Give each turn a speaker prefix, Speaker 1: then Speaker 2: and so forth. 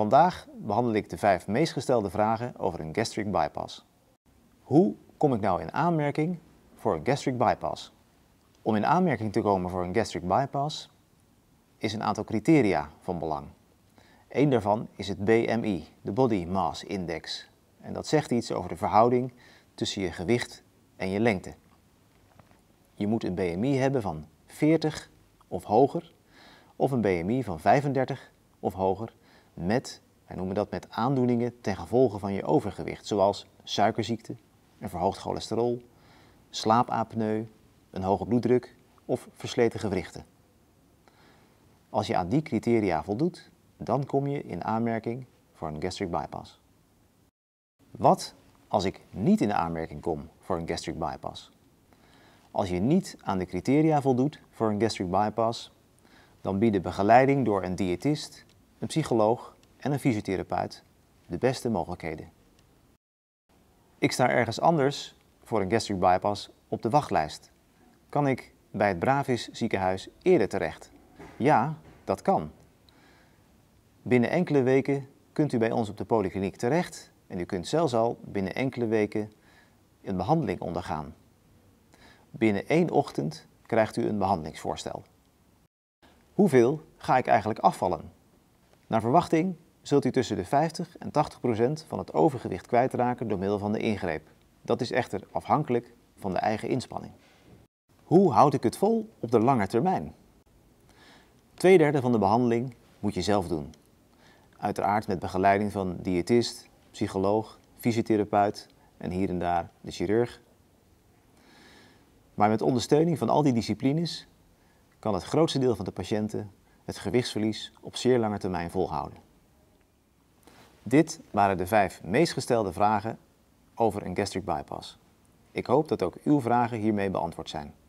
Speaker 1: Vandaag behandel ik de vijf meest gestelde vragen over een gastric bypass. Hoe kom ik nou in aanmerking voor een gastric bypass? Om in aanmerking te komen voor een gastric bypass is een aantal criteria van belang. Eén daarvan is het BMI, de Body Mass Index. En dat zegt iets over de verhouding tussen je gewicht en je lengte. Je moet een BMI hebben van 40 of hoger of een BMI van 35 of hoger met, wij noemen dat met aandoeningen ten gevolge van je overgewicht, zoals suikerziekte, een verhoogd cholesterol, slaapapneu, een hoge bloeddruk of versleten gewrichten. Als je aan die criteria voldoet, dan kom je in aanmerking voor een gastric bypass. Wat als ik niet in aanmerking kom voor een gastric bypass? Als je niet aan de criteria voldoet voor een gastric bypass, dan bieden begeleiding door een diëtist, een psycholoog en een fysiotherapeut de beste mogelijkheden. Ik sta ergens anders voor een gastric bypass op de wachtlijst. Kan ik bij het Bravis ziekenhuis eerder terecht? Ja, dat kan. Binnen enkele weken kunt u bij ons op de polykliniek terecht en u kunt zelfs al binnen enkele weken een behandeling ondergaan. Binnen één ochtend krijgt u een behandelingsvoorstel. Hoeveel ga ik eigenlijk afvallen? Naar verwachting zult u tussen de 50 en 80 procent van het overgewicht kwijtraken door middel van de ingreep. Dat is echter afhankelijk van de eigen inspanning. Hoe houd ik het vol op de lange termijn? Tweederde van de behandeling moet je zelf doen. Uiteraard met begeleiding van diëtist, psycholoog, fysiotherapeut en hier en daar de chirurg. Maar met ondersteuning van al die disciplines kan het grootste deel van de patiënten het gewichtsverlies op zeer lange termijn volhouden? Dit waren de vijf meest gestelde vragen over een gastric bypass. Ik hoop dat ook uw vragen hiermee beantwoord zijn.